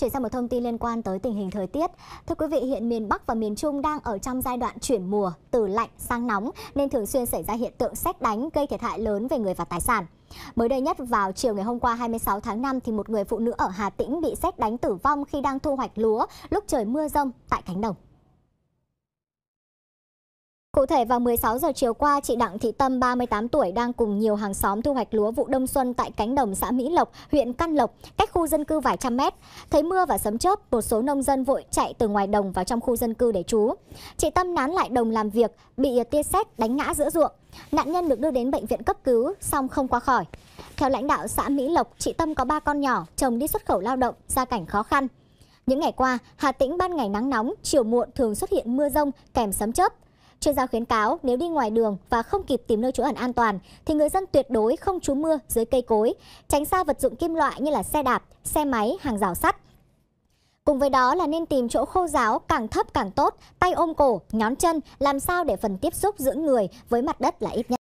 Chuyển sang một thông tin liên quan tới tình hình thời tiết. Thưa quý vị, hiện miền Bắc và miền Trung đang ở trong giai đoạn chuyển mùa từ lạnh sang nóng nên thường xuyên xảy ra hiện tượng xét đánh gây thiệt hại lớn về người và tài sản. Mới đây nhất vào chiều ngày hôm qua 26 tháng 5 thì một người phụ nữ ở Hà Tĩnh bị xét đánh tử vong khi đang thu hoạch lúa lúc trời mưa rông tại cánh đồng. Cụ thể vào 16 giờ chiều qua, chị Đặng Thị Tâm 38 tuổi đang cùng nhiều hàng xóm thu hoạch lúa vụ đông xuân tại cánh đồng xã Mỹ Lộc, huyện Căn Lộc, cách khu dân cư vài trăm mét. Thấy mưa và sấm chớp, một số nông dân vội chạy từ ngoài đồng vào trong khu dân cư để trú. Chị Tâm nán lại đồng làm việc, bị tia sét đánh ngã giữa ruộng. Nạn nhân được đưa đến bệnh viện cấp cứu, song không qua khỏi. Theo lãnh đạo xã Mỹ Lộc, chị Tâm có ba con nhỏ, chồng đi xuất khẩu lao động, gia cảnh khó khăn. Những ngày qua, Hà Tĩnh ban ngày nắng nóng, chiều muộn thường xuất hiện mưa rông kèm sấm chớp. Chuyên gia khuyến cáo nếu đi ngoài đường và không kịp tìm nơi trú ẩn an toàn thì người dân tuyệt đối không trú mưa dưới cây cối, tránh xa vật dụng kim loại như là xe đạp, xe máy, hàng rào sắt. Cùng với đó là nên tìm chỗ khô ráo càng thấp càng tốt, tay ôm cổ, nhón chân làm sao để phần tiếp xúc giữa người với mặt đất là ít nhất.